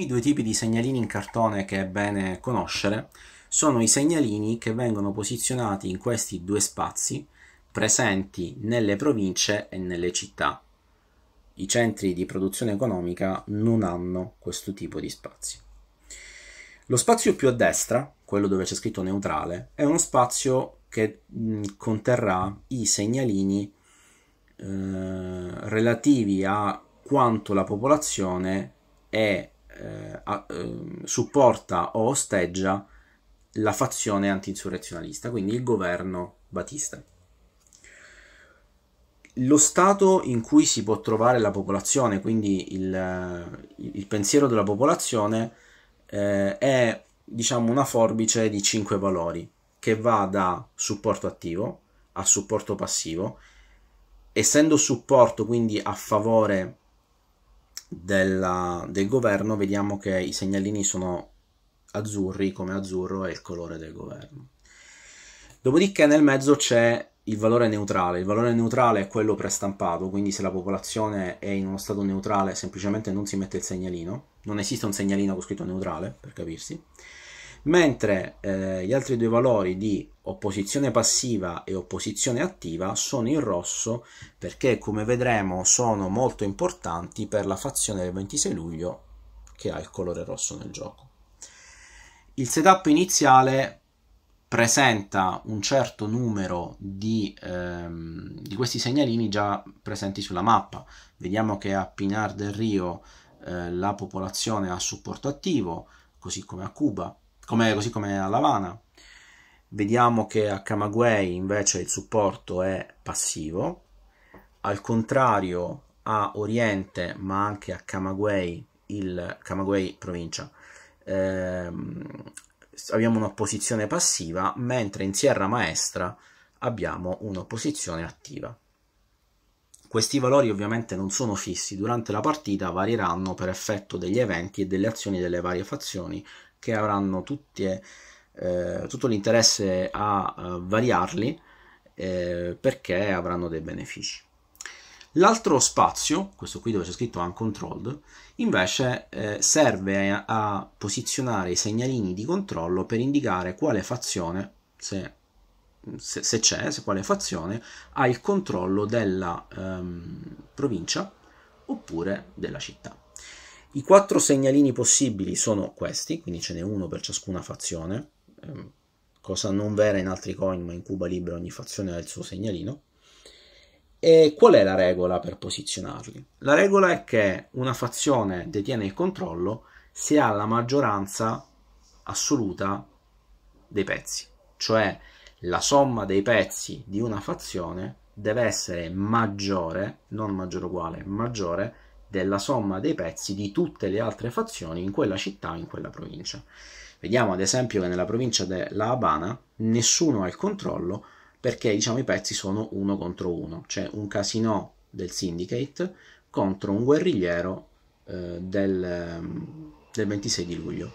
I due tipi di segnalini in cartone che è bene conoscere sono i segnalini che vengono posizionati in questi due spazi presenti nelle province e nelle città. I centri di produzione economica non hanno questo tipo di spazi. Lo spazio più a destra, quello dove c'è scritto neutrale, è uno spazio che mh, mm, conterrà i segnalini eh, relativi a quanto la popolazione è eh, a, eh, supporta o osteggia la fazione antinsurrezionalista, quindi il governo Batista. Lo stato in cui si può trovare la popolazione, quindi il, eh, il pensiero della popolazione, eh, è diciamo una forbice di cinque valori che va da supporto attivo a supporto passivo. Essendo supporto quindi a favore della, del governo vediamo che i segnalini sono azzurri come azzurro è il colore del governo. Dopodiché nel mezzo c'è il valore neutrale, il valore neutrale è quello prestampato, quindi se la popolazione è in uno stato neutrale semplicemente non si mette il segnalino, non esiste un segnalino con scritto neutrale per capirsi mentre eh, gli altri due valori di opposizione passiva e opposizione attiva sono in rosso perché come vedremo sono molto importanti per la fazione del 26 luglio che ha il colore rosso nel gioco. Il setup iniziale presenta un certo numero di, ehm, di, questi segnalini già presenti sulla mappa. Vediamo che a Pinar del Rio eh, la popolazione ha supporto attivo, così come a Cuba, come, così come a Lavana. Vediamo che a Camagüey invece il supporto è passivo, al contrario a Oriente, ma anche a Camagüey, il Camagüey provincia, ehm, abbiamo un'opposizione passiva, mentre in Sierra Maestra abbiamo un'opposizione attiva. Questi valori ovviamente non sono fissi, durante la partita varieranno per effetto degli eventi e delle azioni delle varie fazioni che avranno tutte, eh, tutto l'interesse a uh, variarli eh, perché avranno dei benefici. L'altro spazio, questo qui dove c'è scritto uncontrolled, invece eh, serve a, a posizionare i segnalini di controllo per indicare quale fazione, se se, se c'è, se quale fazione, ha il controllo della ehm, provincia oppure della città. I quattro segnalini possibili sono questi, quindi ce n'è uno per ciascuna fazione, ehm, cosa non vera in altri coin, ma in Cuba Libre ogni fazione ha il suo segnalino. E qual è la regola per posizionarli? La regola è che una fazione detiene il controllo se ha la maggioranza assoluta dei pezzi, cioè la somma dei pezzi di una fazione deve essere maggiore, non maggiore uguale, maggiore della somma dei pezzi di tutte le altre fazioni in quella città in quella provincia. Vediamo ad esempio che nella provincia della Habana nessuno ha il controllo perché diciamo, i pezzi sono uno contro uno, c'è un casino del syndicate contro un guerrigliero eh, del, ehm, del 26 di luglio.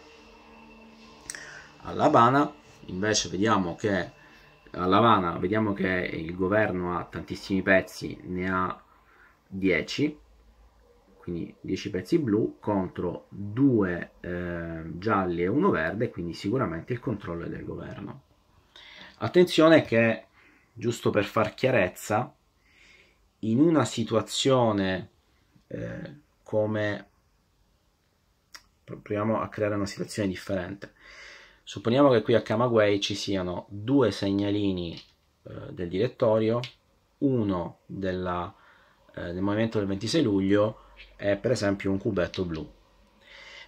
Alla Habana invece vediamo che, vediamo che il governo ha tantissimi pezzi, ne ha 10 quindi 10 pezzi blu contro 2 eh, gialli e 1 verde, quindi sicuramente il controllo è del governo. Attenzione che, giusto per far chiarezza, in una situazione eh, come... proviamo a creare una situazione differente. Supponiamo che qui a Camagüey ci siano due segnalini eh, del direttorio, uno della, eh, del movimento del 26 luglio è per esempio un cubetto blu.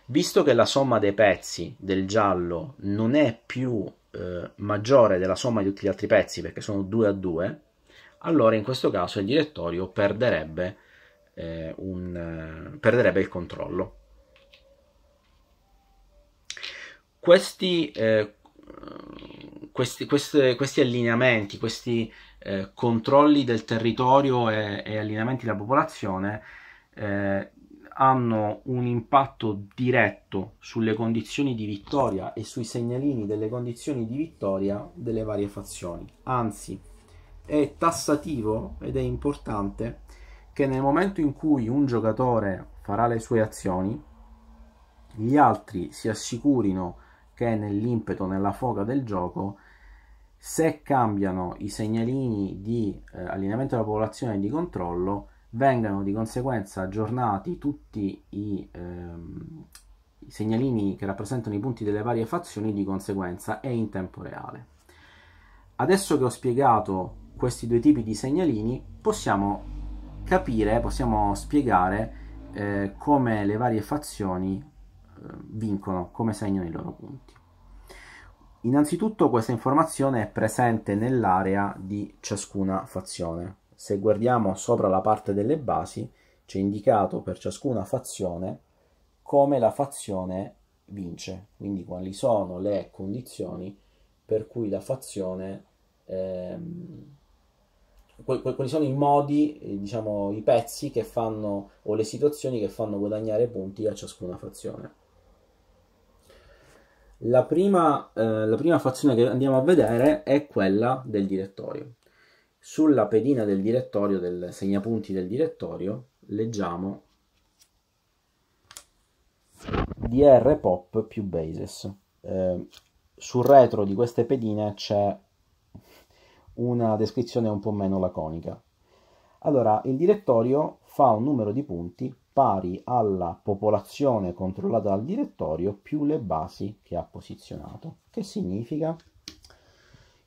Visto che la somma dei pezzi del giallo non è più eh, maggiore della somma di tutti gli altri pezzi perché sono 2 a 2, allora in questo caso il direttorio perderebbe, eh, un, eh, perderebbe il controllo. Questi, eh, questi, queste, questi allineamenti, questi eh, controlli del territorio e, e allineamenti della popolazione eh, hanno un impatto diretto sulle condizioni di vittoria e sui segnalini delle condizioni di vittoria delle varie fazioni. Anzi, è tassativo ed è importante che nel momento in cui un giocatore farà le sue azioni, gli altri si assicurino che nell'impeto, nella foga del gioco, se cambiano i segnalini di eh, allineamento della popolazione e di controllo, vengano di conseguenza aggiornati tutti i, ehm, i segnalini che rappresentano i punti delle varie fazioni di conseguenza e in tempo reale. Adesso che ho spiegato questi due tipi di segnalini, possiamo capire, possiamo spiegare eh, come le varie fazioni eh, vincono, come segnano i loro punti. Innanzitutto questa informazione è presente nell'area di ciascuna fazione, se guardiamo sopra la parte delle basi c'è indicato per ciascuna fazione come la fazione vince, quindi quali sono le condizioni per cui la fazione, ehm, quali sono i modi, eh, diciamo, i pezzi che fanno o le situazioni che fanno guadagnare punti a ciascuna fazione. La prima, eh, la prima fazione che andiamo a vedere è quella del direttorio, sulla pedina del direttorio, del segnapunti del direttorio, leggiamo DR pop più bases. Eh, sul retro di queste pedine c'è una descrizione un po' meno laconica. Allora, il direttorio fa un numero di punti pari alla popolazione controllata dal direttorio più le basi che ha posizionato. Che significa?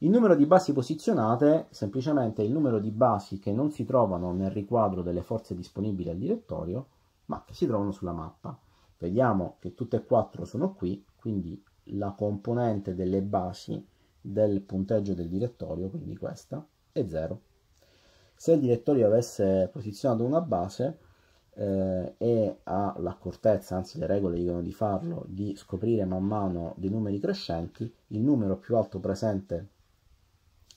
Il numero di basi posizionate, semplicemente il numero di basi che non si trovano nel riquadro delle forze disponibili al direttorio, ma che si trovano sulla mappa. Vediamo che tutte e quattro sono qui, quindi la componente delle basi del punteggio del direttorio, quindi questa, è 0. Se il direttorio avesse posizionato una base eh, e ha l'accortezza, anzi le regole dicono di farlo, di scoprire man mano dei numeri crescenti, il numero più alto presente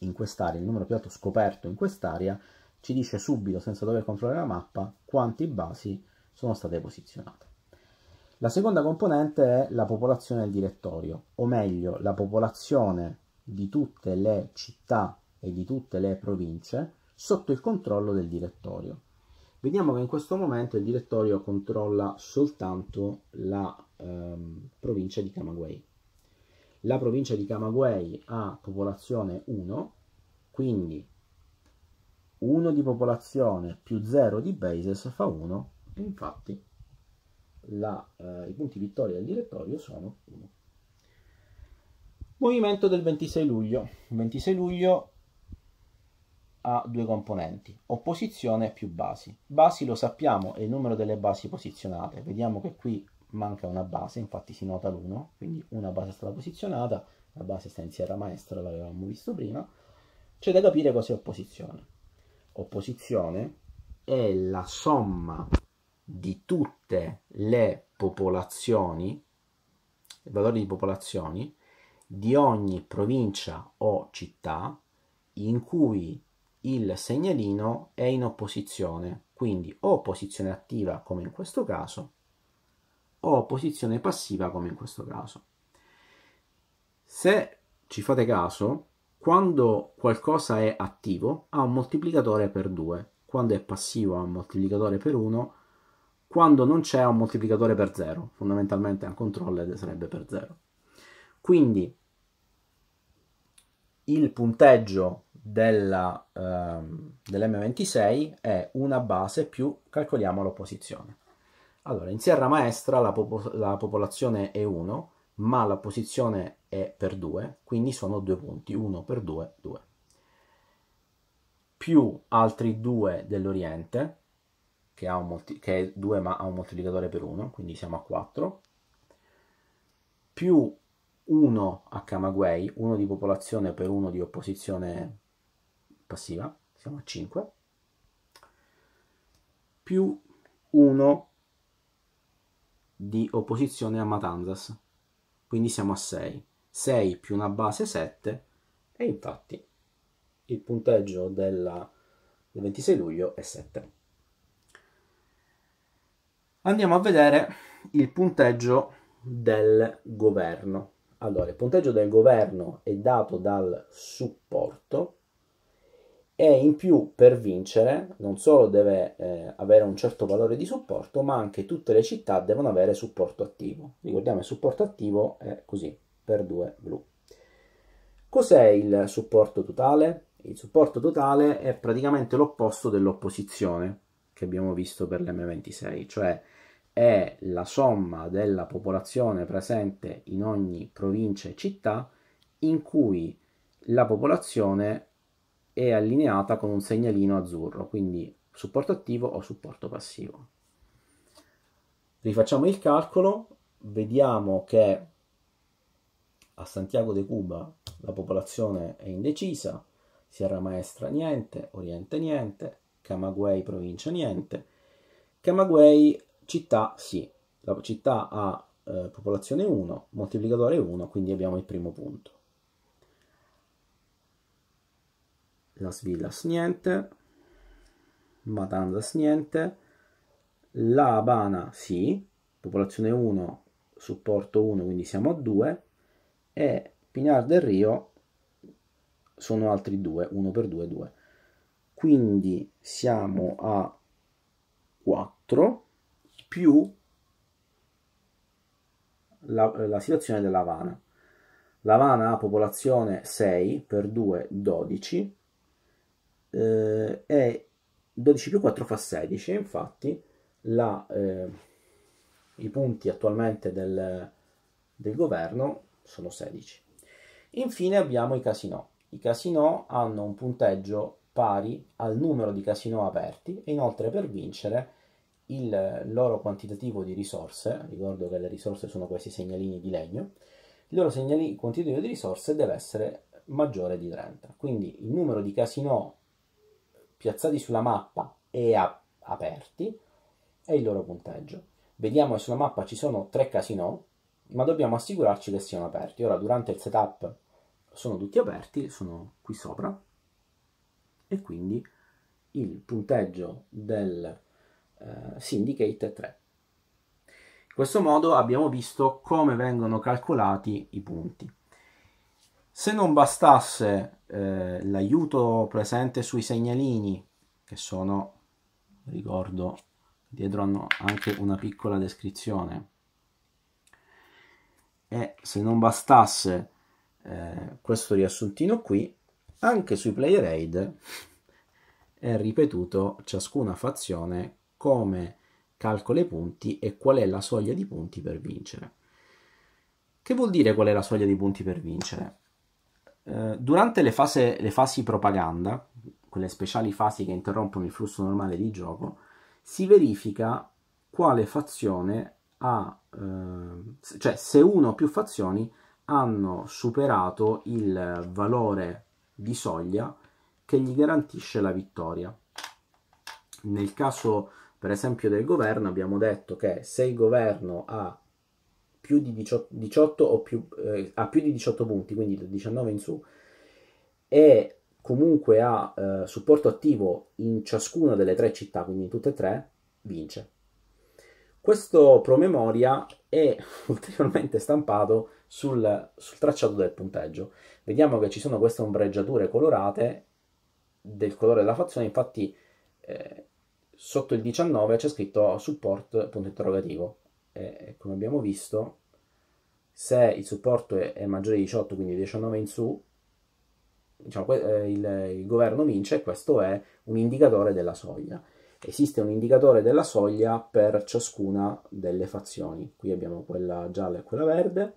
in quest'area, il numero più alto scoperto in quest'area, ci dice subito, senza dover controllare la mappa, quante basi sono state posizionate. La seconda componente è la popolazione del direttorio, o meglio, la popolazione di tutte le città e di tutte le province sotto il controllo del direttorio. Vediamo che in questo momento il direttorio controlla soltanto la ehm, provincia di Camagüey. La provincia di Camagüey ha popolazione 1, quindi 1 di popolazione più 0 di bases fa 1, infatti la, eh, i punti vittoria del direttorio sono 1. Movimento del 26 luglio. Il 26 luglio ha due componenti, opposizione più basi. Basi lo sappiamo, è il numero delle basi posizionate. Vediamo che qui manca una base, infatti si nota l'1, quindi una base è stata posizionata, la base sta in Sierra Maestra, l'avevamo visto prima, c'è da capire cos'è opposizione. Opposizione è la somma di tutte le popolazioni, i valori di popolazioni, di ogni provincia o città in cui il segnalino è in opposizione, quindi o posizione attiva come in questo caso, o posizione passiva come in questo caso. Se ci fate caso, quando qualcosa è attivo ha un moltiplicatore per 2, quando è passivo ha un moltiplicatore per 1, quando non c'è ha un moltiplicatore per 0, fondamentalmente un controller sarebbe per 0. Quindi il punteggio della, ehm, dell'M26 è una base più calcoliamo l'opposizione. Allora, in Sierra Maestra la, popo- la popolazione è 1, ma la posizione è per 2, quindi sono due punti, 1 per 2, 2. Più altri 2 dell'Oriente, che, ha un molti- che è 2 ma ha un moltiplicatore per 1, quindi siamo a 4, più 1 a Camagüey, 1 di popolazione per 1 di opposizione passiva, siamo a 5, più 1 di opposizione a Matanzas. Quindi siamo a 6. 6 più una base 7 e infatti il punteggio della, del 26 luglio è 7. Andiamo a vedere il punteggio del governo. Allora, il punteggio del governo è dato dal supporto e in più per vincere non solo deve eh, avere un certo valore di supporto, ma anche tutte le città devono avere supporto attivo. Ricordiamo il supporto attivo è così, per due blu. Cos'è il supporto totale? Il supporto totale è praticamente l'opposto dell'opposizione che abbiamo visto per l'M26, cioè è la somma della popolazione presente in ogni provincia e città in cui la popolazione è allineata con un segnalino azzurro, quindi supporto attivo o supporto passivo. Rifacciamo il calcolo, vediamo che a Santiago de Cuba la popolazione è indecisa, Sierra Maestra niente, Oriente niente, Camagüey provincia niente, Camagüey città sì, la città ha eh, popolazione 1, moltiplicatore 1, quindi abbiamo il primo punto. Las Villas niente, Matanzas niente, La Habana sì, popolazione 1, supporto 1, quindi siamo a 2, e Pinar del Rio sono altri 2, 1 per 2, 2. Quindi siamo a 4 più la, la situazione dell'Havana. L'Havana ha popolazione 6 per 2, 12, eh, è 12 più 4 fa 16, infatti la, eh, i punti attualmente del, del, governo sono 16. Infine abbiamo i casino. I casino hanno un punteggio pari al numero di casino aperti e inoltre per vincere il loro quantitativo di risorse, ricordo che le risorse sono questi segnalini di legno, il loro segnalino quantitativo di risorse deve essere maggiore di 30. Quindi il numero di casino piazzati sulla mappa e a- aperti è il loro punteggio. Vediamo che sulla mappa ci sono tre casino, ma dobbiamo assicurarci che siano aperti. Ora durante il setup sono tutti aperti, sono qui sopra e quindi il punteggio del eh, syndicate è 3. In questo modo abbiamo visto come vengono calcolati i punti. Se non bastasse eh, l'aiuto presente sui segnalini, che sono, ricordo, dietro hanno anche una piccola descrizione, e se non bastasse eh, questo riassuntino qui, anche sui player aid è ripetuto ciascuna fazione come calcola i punti e qual è la soglia di punti per vincere. Che vuol dire qual è la soglia di punti per vincere? Eh, durante le, fase, le fasi propaganda, quelle speciali fasi che interrompono il flusso normale di gioco, si verifica quale fazione ha, eh, cioè se una o più fazioni hanno superato il valore di soglia che gli garantisce la vittoria. Nel caso per esempio del governo abbiamo detto che se il governo ha più di 18, 18 o più, eh, a più di 18 punti, quindi da 19 in su, e comunque ha eh, supporto attivo in ciascuna delle tre città, quindi in tutte e tre, vince. Questo promemoria è ulteriormente stampato sul, sul tracciato del punteggio. Vediamo che ci sono queste ombreggiature colorate del colore della fazione, infatti eh, sotto il 19 c'è scritto support punto interrogativo, eh, come abbiamo visto se il supporto è, è maggiore di 18 quindi 19 in su diciamo, eh, il, il governo vince e questo è un indicatore della soglia esiste un indicatore della soglia per ciascuna delle fazioni. Qui abbiamo quella gialla e quella verde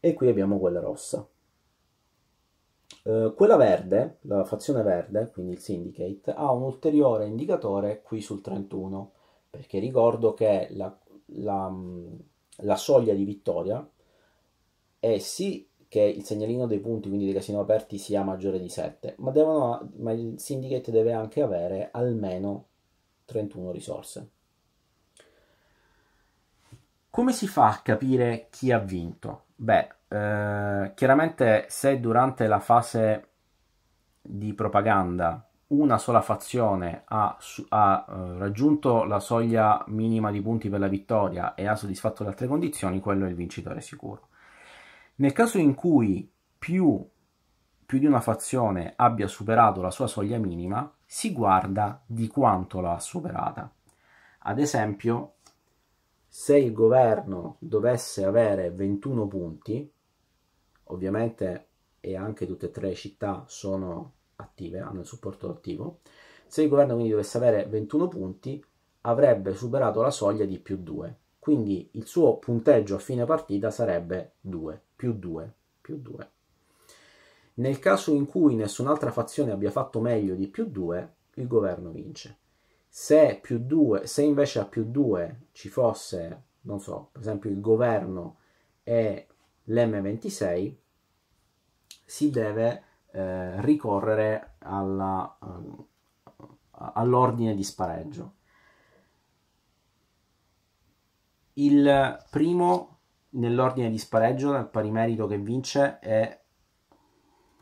e qui abbiamo quella rossa. Eh, quella verde, la fazione verde, quindi il syndicate, ha un ulteriore indicatore qui sul 31 perché ricordo che la, la, la soglia di vittoria è sì che il segnalino dei punti, quindi dei casino aperti, sia maggiore di 7, ma, devono, ma il syndicate deve anche avere almeno 31 risorse. Come si fa a capire chi ha vinto? Beh, eh, chiaramente se durante la fase di propaganda una sola fazione ha, ha eh, raggiunto la soglia minima di punti per la vittoria e ha soddisfatto le altre condizioni, quello è il vincitore sicuro. Nel caso in cui più, più di una fazione abbia superato la sua soglia minima, si guarda di quanto l'ha superata. Ad esempio, se il governo dovesse avere 21 punti, ovviamente e anche tutte e tre le città sono attive, hanno il supporto attivo. Se il governo quindi dovesse avere 21 punti, avrebbe superato la soglia di più 2. Quindi il suo punteggio a fine partita sarebbe 2, più 2, più 2. Nel caso in cui nessun'altra fazione abbia fatto meglio di più 2, il governo vince. Se, 2, se invece a più 2 ci fosse, non so, per esempio il governo e l'M26, si deve eh, ricorrere alla, eh, all'ordine di spareggio. Il primo nell'ordine di spareggio, nel pari merito che vince, è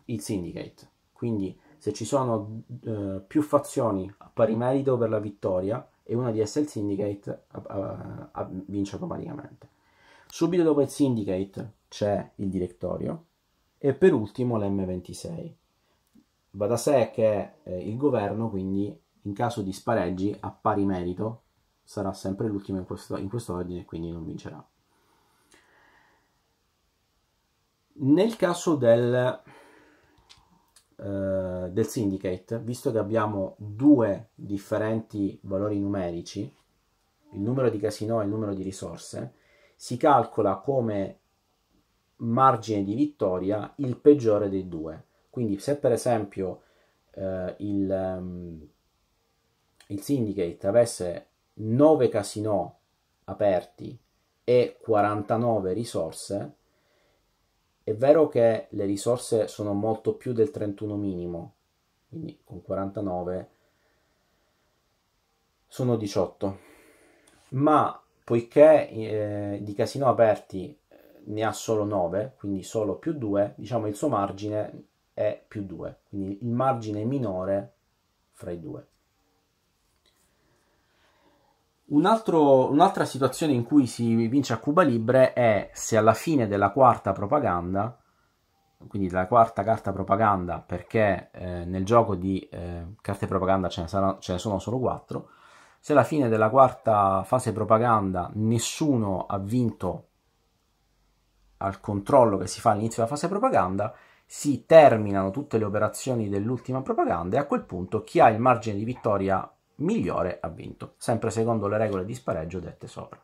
il syndicate. Quindi se ci sono eh, più fazioni a pari merito per la vittoria e una di esse è il syndicate, a, a, vince automaticamente. Subito dopo il syndicate c'è il direttorio e per ultimo l'M26. Va da sé che eh, il governo quindi in caso di spareggi a pari merito sarà sempre l'ultimo in questo, in questo ordine e quindi non vincerà. Nel caso del, eh, del syndicate, visto che abbiamo due differenti valori numerici, il numero di casino e il numero di risorse, si calcola come margine di vittoria il peggiore dei due. Quindi se per esempio eh, il, um, il syndicate avesse 9 casino aperti e 49 risorse, è vero che le risorse sono molto più del 31 minimo, quindi con 49 sono 18, ma poiché eh, di casino aperti ne ha solo 9, quindi solo più 2, diciamo il suo margine è più 2, quindi il margine minore fra i due. Un altro, un'altra situazione in cui si vince a Cuba Libre è se alla fine della quarta propaganda, quindi della quarta carta propaganda, perché eh, nel gioco di eh, carte propaganda ce ne, saranno, ce ne sono solo 4, se alla fine della quarta fase propaganda nessuno ha vinto al controllo che si fa all'inizio della fase propaganda, si terminano tutte le operazioni dell'ultima propaganda e a quel punto chi ha il margine di vittoria migliore ha vinto, sempre secondo le regole di spareggio dette sopra.